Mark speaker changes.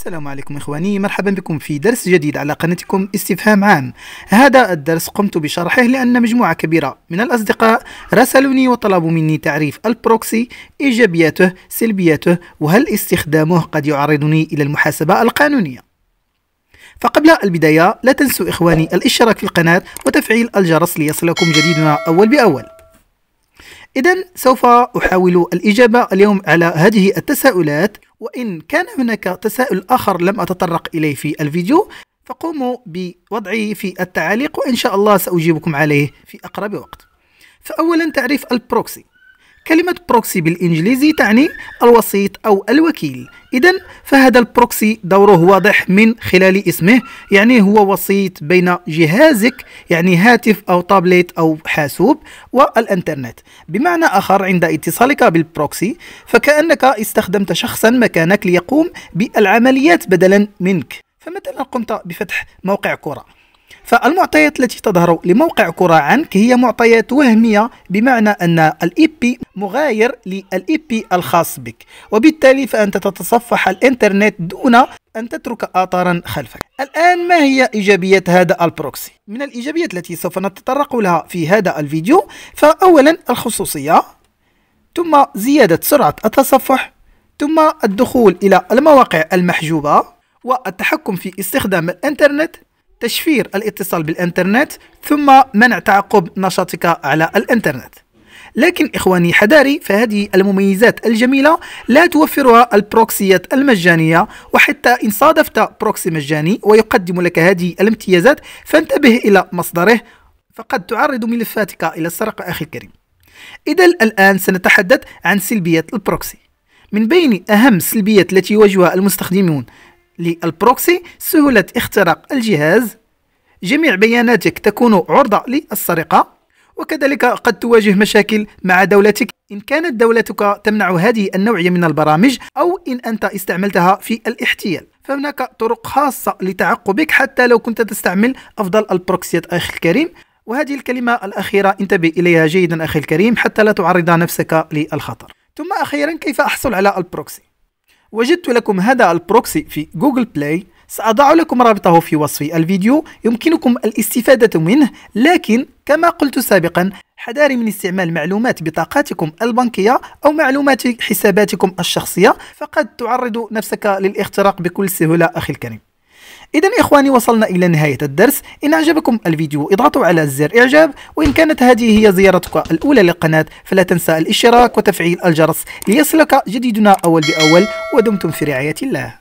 Speaker 1: السلام عليكم إخواني مرحبا بكم في درس جديد على قناتكم استفهام عام هذا الدرس قمت بشرحه لأن مجموعة كبيرة من الأصدقاء رسلوني وطلبوا مني تعريف البروكسي إيجابياته سلبياته وهل استخدامه قد يعرضني إلى المحاسبة القانونية فقبل البداية لا تنسوا إخواني الاشتراك في القناة وتفعيل الجرس ليصلكم جديدنا أول بأول إذا سوف أحاول الإجابة اليوم على هذه التساؤلات وإن كان هناك تساؤل آخر لم أتطرق إليه في الفيديو فقوموا بوضعه في التعليق وإن شاء الله سأجيبكم عليه في أقرب وقت فأولا تعريف البروكسي كلمة بروكسي بالإنجليزي تعني الوسيط أو الوكيل إذا فهذا البروكسي دوره واضح من خلال اسمه يعني هو وسيط بين جهازك يعني هاتف أو تابلت أو حاسوب والإنترنت بمعنى آخر عند اتصالك بالبروكسي فكأنك استخدمت شخصا مكانك ليقوم بالعمليات بدلا منك فمثلا قمت بفتح موقع كرة فالمعطيات التي تظهر لموقع كرة عنك هي معطيات وهمية بمعنى أن الاي بي مغاير للاي بي الخاص بك وبالتالي فأنت تتصفح الإنترنت دون أن تترك آثارا خلفك الآن ما هي إيجابيات هذا البروكسي؟ من الإيجابيات التي سوف نتطرق لها في هذا الفيديو فأولا الخصوصية ثم زيادة سرعة التصفح ثم الدخول إلى المواقع المحجوبة والتحكم في استخدام الإنترنت تشفير الاتصال بالإنترنت ثم منع تعقب نشاطك على الإنترنت لكن إخواني حذاري فهذه المميزات الجميلة لا توفرها البروكسيات المجانية وحتى إن صادفت بروكسي مجاني ويقدم لك هذه الامتيازات فانتبه إلى مصدره فقد تعرض ملفاتك إلى السرقة أخي الكريم إذا الآن سنتحدث عن سلبيات البروكسي من بين أهم السلبيات التي يواجهها المستخدمون للبروكسي سهولة اختراق الجهاز جميع بياناتك تكون عرضة للسرقة وكذلك قد تواجه مشاكل مع دولتك إن كانت دولتك تمنع هذه النوعية من البرامج أو إن أنت استعملتها في الاحتيال فهناك طرق خاصة لتعقبك حتى لو كنت تستعمل أفضل البروكسيات أخي الكريم وهذه الكلمة الأخيرة انتبه إليها جيدا أخي الكريم حتى لا تعرض نفسك للخطر ثم أخيرا كيف أحصل على البروكسي وجدت لكم هذا البروكسي في جوجل بلاي سأضع لكم رابطه في وصف الفيديو يمكنكم الاستفادة منه لكن كما قلت سابقا حذاري من استعمال معلومات بطاقاتكم البنكية أو معلومات حساباتكم الشخصية فقد تعرض نفسك للاختراق بكل سهولة أخي الكريم إذا إخواني وصلنا إلى نهاية الدرس إن أعجبكم الفيديو اضغطوا على زر إعجاب وإن كانت هذه هي زيارتك الأولى للقناة فلا تنسى الاشتراك وتفعيل الجرس ليصلك جديدنا أول بأول ودمتم في رعاية الله